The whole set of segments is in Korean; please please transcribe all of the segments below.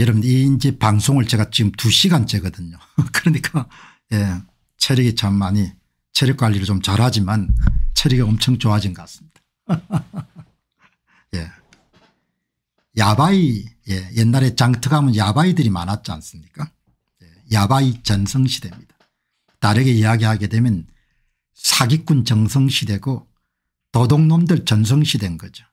여러분 이 이제 방송을 제가 지금 2시간째거든요. 그러니까 예, 체력이 참 많이 체력 관리를 좀 잘하지만 체력이 엄청 좋아진 것 같습니다. 예. 야바이 예, 옛날에 장터가면 야바이들이 많았지 않습니까 예, 야바이 전성시대입니다. 다르게 이야기하게 되면 사기꾼 정성시대고 도둑놈들 전성시대인 거죠.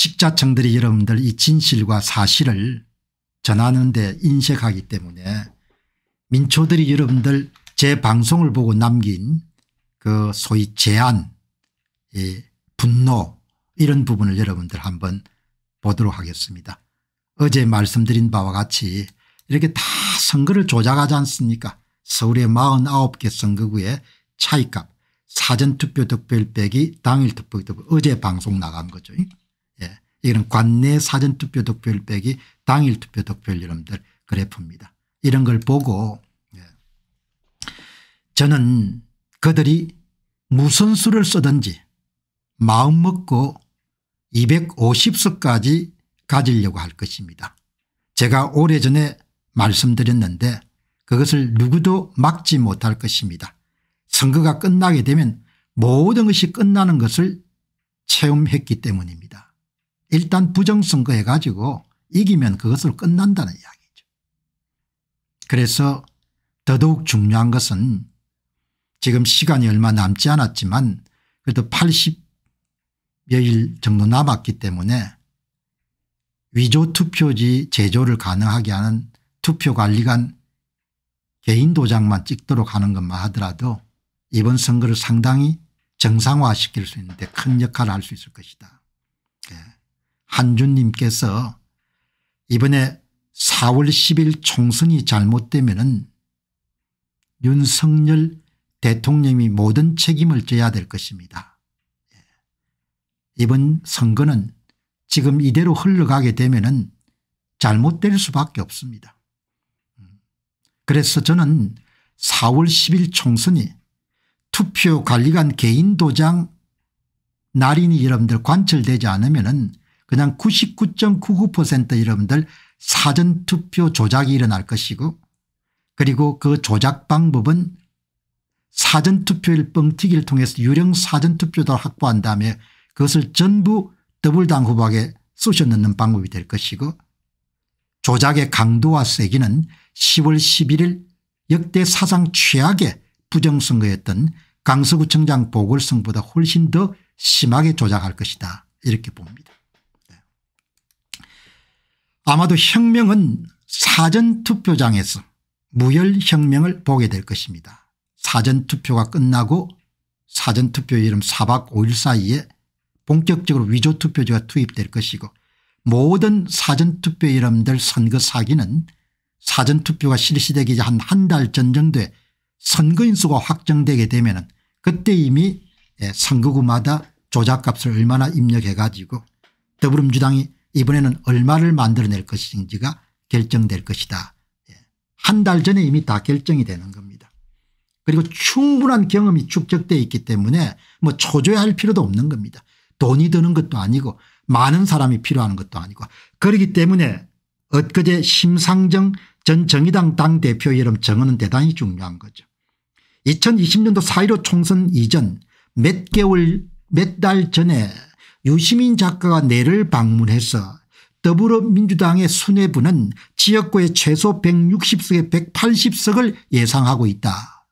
식자청들이 여러분들 이 진실과 사실을 전하는 데 인색하기 때문에 민초들이 여러분들 제 방송을 보고 남긴 그 소위 제안 분노 이런 부분을 여러분들 한번 보도록 하겠습니다. 어제 말씀드린 바와 같이 이렇게 다 선거를 조작하지 않습니까 서울의 49개 선거구의 차이값 사전투표 득표율 빼기 당일 투표 득표 어제 방송 나간 거죠. 이런 관내 사전투표 득표율 빼기 당일투표 득표율 여러분들 그래프입니다. 이런 걸 보고 예. 저는 그들이 무슨 수를 쓰든지 마음먹고 250석까지 가지려고 할 것입니다. 제가 오래전에 말씀드렸는데 그것을 누구도 막지 못할 것입니다. 선거가 끝나게 되면 모든 것이 끝나는 것을 체험했기 때문입니다. 일단 부정선거 해가지고 이기면 그것으로 끝난다는 이야기죠. 그래서 더더욱 중요한 것은 지금 시간이 얼마 남지 않았지만 그래도 80여일 정도 남았기 때문에 위조 투표지 제조를 가능하게 하는 투표관리관 개인 도장만 찍도록 하는 것만 하더라도 이번 선거를 상당히 정상화시킬 수 있는데 큰 역할을 할 수 있을 것이다. 한준님께서 이번에 4월 10일 총선이 잘못되면 은 윤석열 대통령이 모든 책임을 져야 될 것입니다. 예. 이번 선거는 지금 이대로 흘러가게 되면 잘못될 수밖에 없습니다. 음. 그래서 저는 4월 10일 총선이 투표관리관 개인 도장 날인이 여러분들 관철되지 않으면 그냥 99.99% 여러분들 사전투표 조작이 일어날 것이고 그리고 그 조작 방법은 사전투표일 뻥튀기를 통해서 유령 사전투표도 확보한 다음에 그것을 전부 더블당 후보에게 쑤셔넣는 방법이 될 것이고 조작의 강도와 세기는 10월 11일 역대 사상 최악의 부정선거였던 강서구청장 보궐선거보다 훨씬 더 심하게 조작할 것이다 이렇게 봅니다. 아마도 혁명은 사전투표장에서 무혈혁명을 보게 될 것입니다. 사전투표가 끝나고 사전투표 이름 4박 5일 사이에 본격적으로 위조투표지가 투입될 것이고 모든 사전투표 이름들 선거 사기는 사전투표가 실시되기 한한달 전 정도에 선거인 수가 확정되게 되면 그때 이미 예, 선거구마다 조작값을 얼마나 입력해 가지고 더불어민주당이 이번에는 얼마를 만들어낼 것인지가 결정될 것이다. 예. 한달 전에 이미 다 결정이 되는 겁니다. 그리고 충분한 경험이 축적되어 있기 때문에 뭐 초조해할 필요도 없는 겁니다. 돈이 드는 것도 아니고 많은 사람이 필요한 것도 아니고 그렇기 때문에 엊그제 심상정 전 정의당 당대표 이름 정언은 대단히 중요한 거죠. 2020년도 4.15 총선 이전 몇 개월 몇 달 전에 유시민 작가가 내를 방문해서 더불어민주당의 순뇌부는 지역구에 최소 160석에 180석을 예상하고 있다.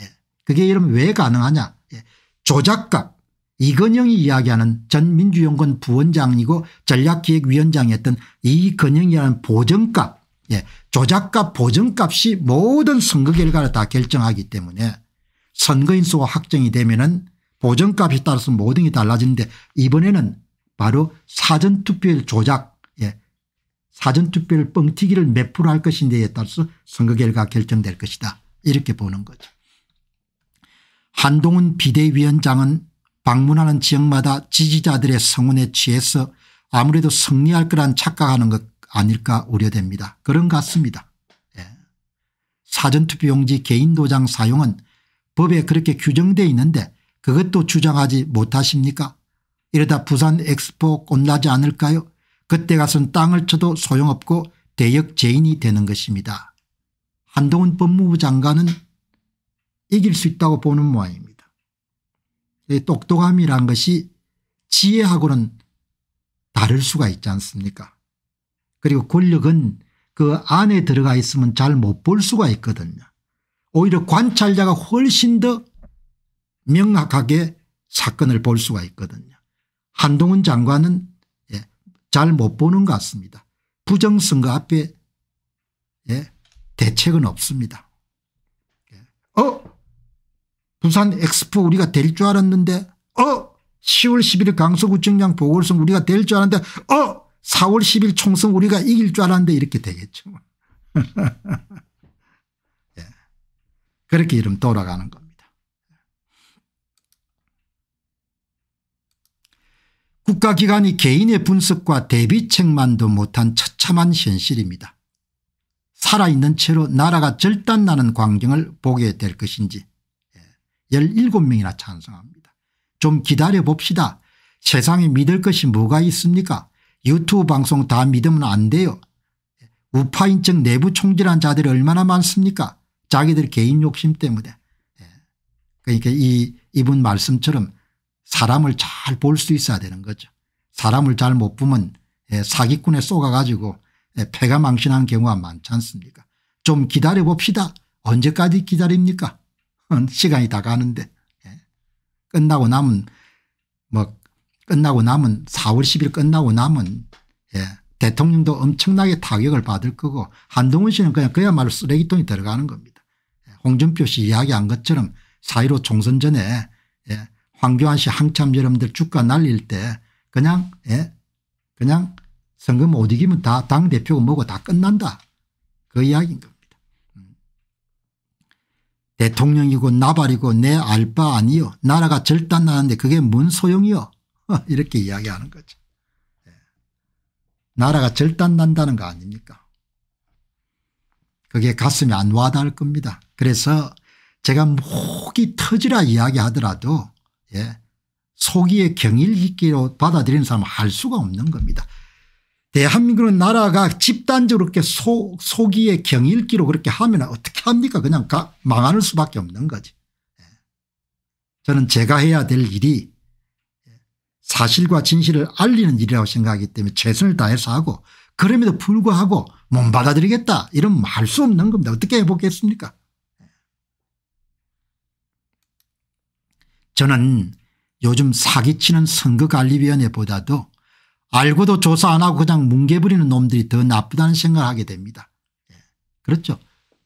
예. 그게 이러면 왜 가능하냐 예. 조작각 이건영이 이야기하는 전 민주연구원 부원장이고 전략기획위원장이었던 이건영이라는 보정값 예. 조작값 보정값이 모든 선거 결과를 다 결정하기 때문에 선거인수가 확정이 되면 은 보정값에 따라서 모든 게 달라지는데 이번에는 바로 사전투표율 조작 예. 사전투표율 뻥튀기를 몇 프로 할 것인지에 따라서 선거 결과 결정될 것이다 이렇게 보는 거죠. 한동훈 비대위원장은 방문하는 지역마다 지지자들의 성원에 취해서 아무래도 승리할 거란 착각하는 것 아닐까 우려됩니다. 그런 것 같습니다. 예. 사전투표용지 개인 도장 사용은 법에 그렇게 규정되어 있는데 그것도 주장하지 못하십니까 이러다 부산 엑스포 곤나지 않을까요 그때 가선 땅을 쳐도 소용없고 대역죄인이 되는 것입니다. 한동훈 법무부 장관은 이길 수 있다고 보는 모양입니다. 똑똑함이란 것이 지혜하고는 다를 수가 있지 않습니까 그리고 권력은 그 안에 들어가 있으면 잘 못 볼 수가 있거든요. 오히려 관찰자가 훨씬 더 명확하게 사건을 볼 수가 있거든요. 한동훈 장관은 예, 잘못 보는 것 같습니다. 부정선거 앞에 예, 대책은 없습니다. 예. 어 부산 엑스포 우리가 될 줄 알았는데 어 10월 1 1일 강서구청장 보궐선 거 우리가 될 줄 알았는데 어 4월 10일 총선 우리가 이길 줄 알았는데 이렇게 되겠죠. 예. 그렇게 이름 돌아가는 거. 국가기관이 개인의 분석과 대비책만도 못한 처참한 현실입니다. 살아있는 채로 나라가 절단나는 광경을 보게 될 것인지 17명이나 예, 찬성합니다. 좀 기다려봅시다. 세상에 믿을 것이 뭐가 있습니까? 유튜브 방송 다 믿으면 안 돼요. 우파인증 내부 총질한 자들이 얼마나 많습니까? 자기들 개인 욕심 때문에. 예, 그러니까 이, 이분 말씀처럼 사람을 잘 볼 수 있어야 되는 거죠. 사람을 잘 못 보면 예, 사기꾼에 쏘가가지고 패가 예, 망신한 경우가 많지 않습니까 좀 기다려봅시다. 언제까지 기다립니까 시간이 다 가는데 예. 끝나고 남은 뭐 끝나고 남은 4월 10일 끝나고 남은 예, 대통령도 엄청나게 타격을 받을 거고 한동훈 씨는 그냥 그야말로 쓰레기통에 들어가는 겁니다. 홍준표 씨 이야기한 것처럼 4.15 총선 전에 예, 황교안 씨 한참 여러분들 주가 날릴 때 그냥 예? 그냥 선거 못 이기면 다 당대표고 뭐고 다 끝난다. 그 이야기인 겁니다. 음. 대통령이고 나발이고 내알바 아니요. 나라가 절단나는데 그게 뭔 소용이요. 이렇게 이야기하는 거죠. 예. 나라가 절단난다는 거 아닙니까 그게 가슴이 안 와닿을 겁니다. 그래서 제가 목이 터지라 이야기하더라도 예. 소기의 경일기로 받아들이는 사람은 할 수가 없는 겁니다. 대한민국은 나라가 집단적으로 그렇게 소, 소기의 경일기로 그렇게 하면 어떻게 합니까 그냥 가, 망하는 수밖에 없는 거지. 예. 저는 제가 해야 될 일이 사실과 진실을 알리는 일이라고 생각하기 때문에 최선을 다해서 하고 그럼에도 불구하고 못 받아들이겠다 이런 말수 없는 겁니다. 어떻게 해보겠습니까 저는 요즘 사기치는 선거관리위원회보다도 알고도 조사 안 하고 그냥 뭉개버리는 놈들이 더 나쁘다는 생각을 하게 됩니다. 예, 그렇죠.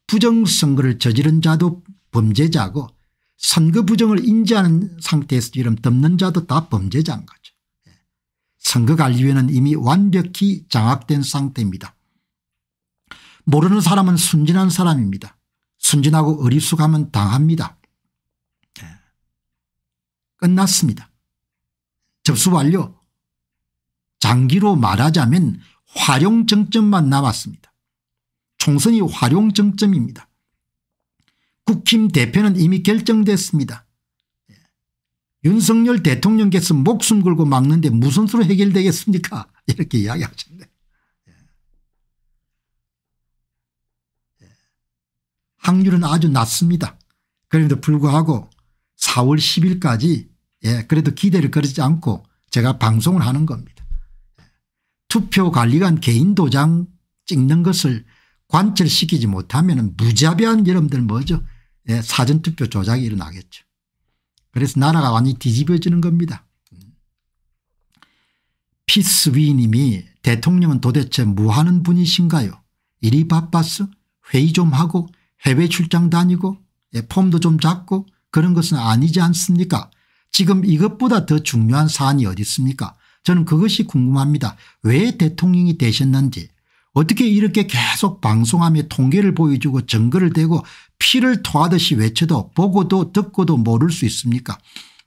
부정선거를 저지른 자도 범죄자고 선거 부정을 인지하는 상태에서 지금 덮는 자도 다 범죄자인 거죠. 예, 선거관리위원회는 이미 완벽히 장악된 상태입니다. 모르는 사람은 순진한 사람입니다. 순진하고 어리숙하면 당합니다. 끝났습니다. 접수 완료. 장기로 말하자면 활용정점만 남았습니다. 총선이 활용정점입니다. 국힘 대표는 이미 결정됐습니다. 예. 윤석열 대통령께서 목숨 걸고 막는데 무슨 수로 해결되겠습니까 이렇게 이야기하셨는 예. 예. 확률은 아주 낮습니다. 그럼에도 불구하고 4월 10일까지 예, 그래도 기대를 걸지 않고 제가 방송을 하는 겁니다. 투표 관리관 개인 도장 찍는 것을 관철시키지 못하면 무자비한 여러분들 뭐죠 예, 사전투표 조작이 일어나겠죠. 그래서 나라가 완전히 뒤집어지는 겁니다. 피스위님이 대통령은 도대체 뭐 하는 분이신가요 일이 바빠서 회의 좀 하고 해외 출장 다니고 예, 폼도 좀 잡고 그런 것은 아니지 않습니까 지금 이것보다 더 중요한 사안이 어디 있습니까 저는 그것이 궁금합니다. 왜 대통령이 되셨는지 어떻게 이렇게 계속 방송하며 통계를 보여주고 증거를 대고 피를 토하듯이 외쳐도 보고도 듣고도 모를 수 있습니까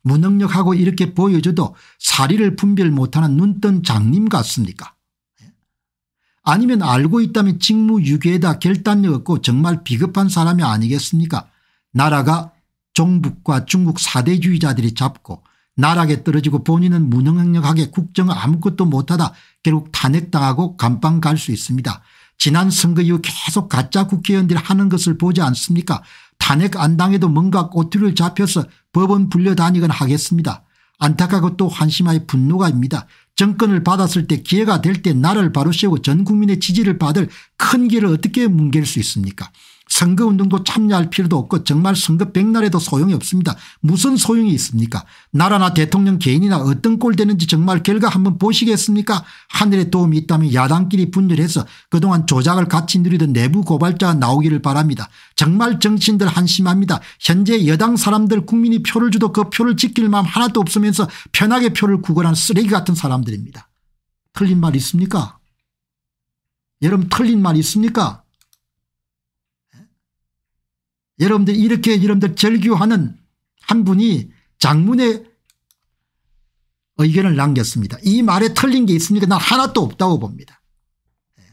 무능력하고 이렇게 보여줘도 사리를 분별 못하는 눈뜬 장님 같습니까 예? 아니면 알고 있다면 직무유기에다 결단력 없고 정말 비겁한 사람이 아니겠습니까 나라가 종북과 중국 사대주의자들이 잡고 나락에 떨어지고 본인은 무능력하게 국정을 아무것도 못하다 결국 탄핵당하고 감방 갈 수 있습니다. 지난 선거 이후 계속 가짜 국회의원들이 하는 것을 보지 않습니까 탄핵 안 당해도 뭔가 꼬투리를 잡혀서 법원 불려다니거 하겠습니다. 안타깝고 또 한심하의 분노가입니다. 정권을 받았을 때 기회가 될 때나를 바로 세우고 전 국민의 지지를 받을 큰 길을 어떻게 뭉갤 수 있습니까 선거운동도 참여할 필요도 없고 정말 선거 백날에도 소용이 없습니다. 무슨 소용이 있습니까 나라나 대통령 개인이나 어떤 꼴 되는지 정말 결과 한번 보시겠습니까 하늘의 도움이 있다면 야당끼리 분열해서 그동안 조작을 같이 누리던 내부 고발자가 나오기를 바랍니다. 정말 정치인들 한심합니다. 현재 여당 사람들 국민이 표를 주도 그 표를 지킬 마음 하나도 없으면서 편하게 표를 구걸한 쓰레기 같은 사람들입니다. 틀린 말 있습니까 여러분 틀린 말 있습니까 여러분들 이렇게 여러분들 절규하는 한 분이 장문의 의견을 남겼습니다. 이 말에 틀린 게 있습니까? 난 하나도 없다고 봅니다. 예.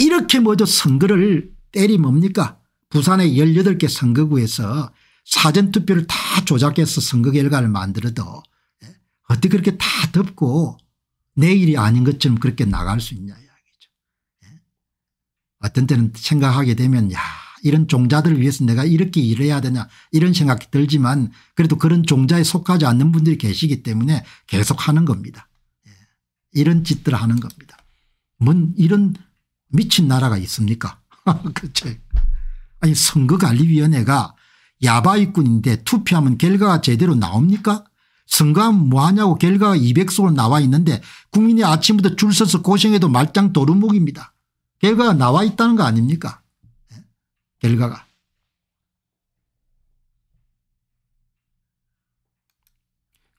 이렇게 먼저 선거를 때리 뭡니까? 부산의 18개 선거구에서 사전투표를 다 조작해서 선거 결과를 만들어도 예, 어떻게 그렇게 다 덮고 내일이 아닌 것처럼 그렇게 나갈 수 있냐. 어떤 때는 생각하게 되면 야 이런 종자들을 위해서 내가 이렇게 일해야 되냐 이런 생각이 들지만 그래도 그런 종자에 속하지 않는 분들이 계시기 때문에 계속 하는 겁니다. 예. 이런 짓들을 하는 겁니다. 뭔 이런 미친 나라가 있습니까 그렇죠. 아니 선거관리위원회가 야바위꾼인데 투표하면 결과가 제대로 나옵니까 선거하면 뭐하냐고 결과가 200석으로 나와 있는데 국민이 아침부터 줄 서서 고생해도 말짱 도루묵입니다. 결과가 나와 있다는 거 아닙니까? 결과가.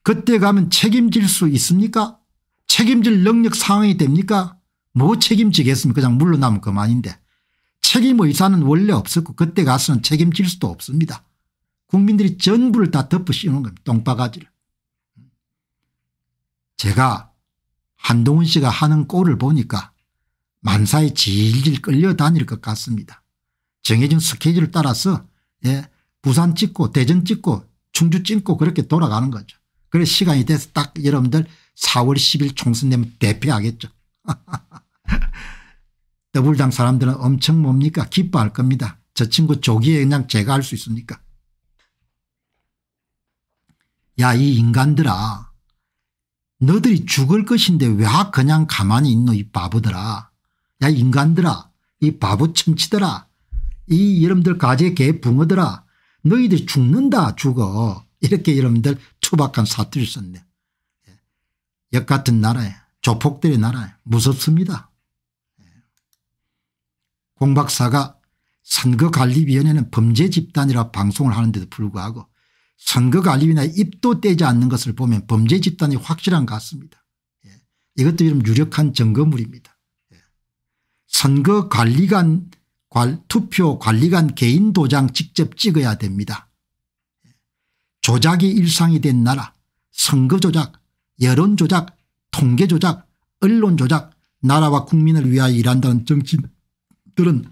그때 가면 책임질 수 있습니까? 책임질 능력 상황이 됩니까? 뭐 책임지겠습니까? 그냥 물러나면 그만인데. 책임 의사는 원래 없었고 그때 가서는 책임질 수도 없습니다. 국민들이 전부를 다 덮어 씌우는 겁니다. 똥바가지를. 제가 한동훈 씨가 하는 꼴을 보니까 만사에 질질 끌려다닐 것 같습니다. 정해진 스케줄을 따라서 예, 부산 찍고 대전 찍고 충주 찍고 그렇게 돌아가는 거죠. 그래 시간이 돼서 딱 여러분들 4월 10일 총선 되면 대패하겠죠. 더불당 사람들은 엄청 뭡니까 기뻐할 겁니다. 저 친구 조기에 그냥 제가 할 수 있습니까 야 이 인간들아 너들이 죽을 것인데 왜 그냥 가만히 있노 이 바보들아 야 인간들아 이 바보 천치들아 이 여러분들 가재 개 붕어들아 너희들 죽는다 죽어 이렇게 여러분들 투박한 사투리 를 썼네. 예. 역같은 나라에 조폭들의 나라에 무섭습니다. 예. 공박사가 선거관리위원회는 범죄집단이라 방송을 하는데도 불구하고 선거관리위나 입도 떼지 않는 것을 보면 범죄집단이 확실한 것 같습니다. 예. 이것도 이런 유력한 증거물입니다. 선거관리관 투표관리관 개인 도장 직접 찍어야 됩니다. 조작이 일상이 된 나라 선거조작 여론조작 통계조작 언론조작 나라와 국민을 위하여 일한다는 정치들은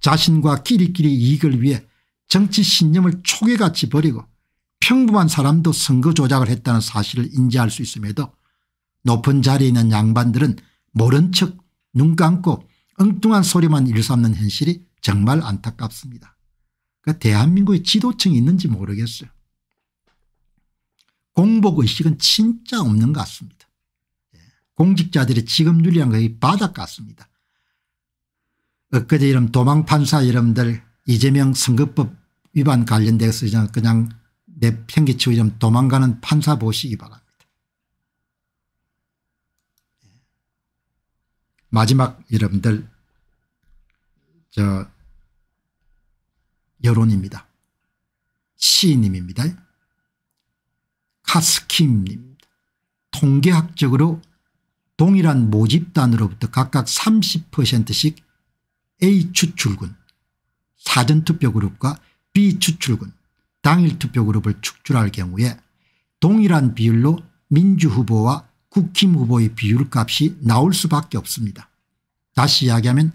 자신과 끼리끼리 이익을 위해 정치 신념을 초계같이 버리고 평범한 사람도 선거 조작을 했다는 사실을 인지할 수 있음에도 높은 자리에 있는 양반들은 모른 척 눈 감고 엉뚱한 소리만 일삼는 현실이 정말 안타깝습니다. 그 대한민국의 지도층이 있는지 모르겠어요. 공복의식은 진짜 없는 것 같습니다. 예. 공직자들의 지급률이란 거의 바닥 같습니다. 엊그제 이런 도망판사 여러분들 이재명 선거법 위반 관련돼서 그냥, 그냥 내 편기치고 이 도망가는 판사 보시기 바랍니다. 예. 마지막 여러분들 저 여론입니다. 시인님입니다. 카스킴입니다. 통계학적으로 동일한 모집단으로부터 각각 30%씩 A 추출군, 사전투표 그룹과 B 추출군, 당일 투표 그룹을 축출할 경우에 동일한 비율로 민주 후보와 국힘 후보의 비율 값이 나올 수밖에 없습니다. 다시 이야기하면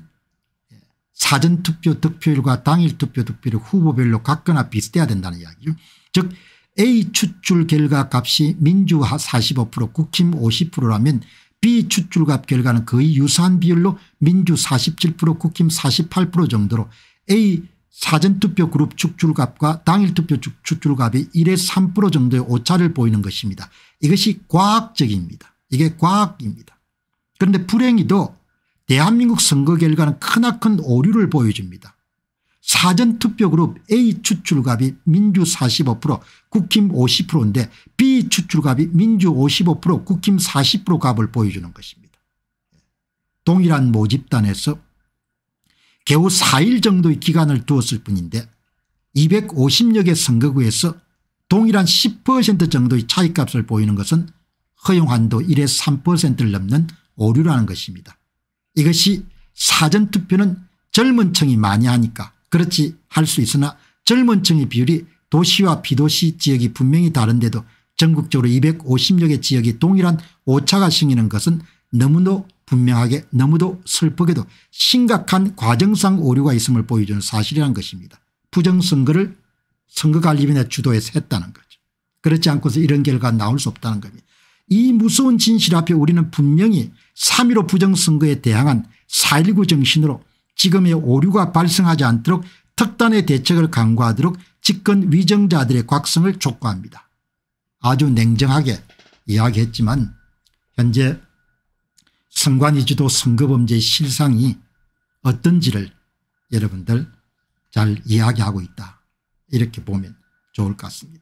사전투표 득표율과 당일투표 득표율 후보별로 같거나 비슷해야 된다는 이야기죠. 즉 A추출 결과값이 민주화 45% 국힘 50%라면 B추출값 결과는 거의 유사한 비율로 민주 47% 국힘 48% 정도로 A 사전투표 그룹 축출값과 당일투표 축출값이 1에 3% 정도의 오차를 보이는 것입니다. 이것이 과학적입니다. 이게 과학입니다. 그런데 불행히도 대한민국 선거 결과는 크나큰 오류를 보여줍니다. 사전투표그룹 A 추출갑이 민주 45% 국힘 50%인데 B 추출갑이 민주 55% 국힘 40% 갑을 보여주는 것입니다. 동일한 모집단에서 겨우 4일 정도의 기간을 두었을 뿐인데 250여 개 선거구에서 동일한 10% 정도의 차이값을 보이는 것은 허용한도 1에 3%를 넘는 오류라는 것입니다. 이것이 사전투표는 젊은 층이 많이 하니까 그렇지 할 수 있으나 젊은 층의 비율이 도시와 비도시 지역이 분명히 다른데도 전국적으로 250여 개 지역이 동일한 오차가 생기는 것은 너무도 분명하게 너무도 슬프게도 심각한 과정상 오류가 있음을 보여주는 사실이란 것입니다. 부정선거를 선거관리위원회 주도에서 했다는 거죠. 그렇지 않고서 이런 결과가 나올 수 없다는 겁니다. 이 무서운 진실 앞에 우리는 분명히 3.15 부정선거에 대항한 4.19 정신으로 지금의 오류가 발생하지 않도록 특단의 대책을 강구하도록 집권 위정자들의 곽성을 촉구합니다. 아주 냉정하게 이야기했지만 현재 선관위주도 선거범죄 실상이 어떤지를 여러분들 잘 이야기하고 있다. 이렇게 보면 좋을 것 같습니다.